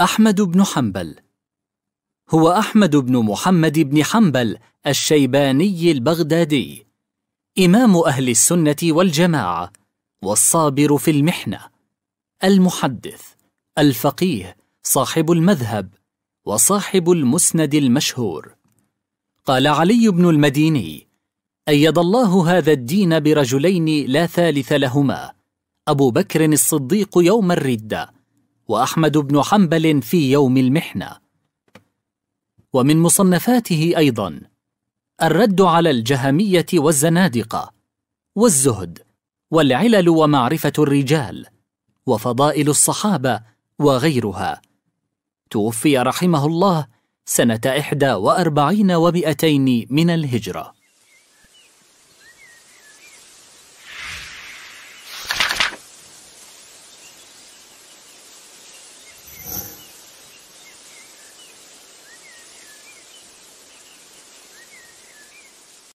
أحمد بن حنبل هو أحمد بن محمد بن حنبل الشيباني البغدادي إمام أهل السنة والجماعة والصابر في المحنة المحدث الفقيه صاحب المذهب وصاحب المسند المشهور قال علي بن المديني أيد الله هذا الدين برجلين لا ثالث لهما أبو بكر الصديق يوم الردة واحمد بن حنبل في يوم المحنه ومن مصنفاته ايضا الرد على الجهميه والزنادقه والزهد والعلل ومعرفه الرجال وفضائل الصحابه وغيرها توفي رحمه الله سنه احدى واربعين ومائتين من الهجره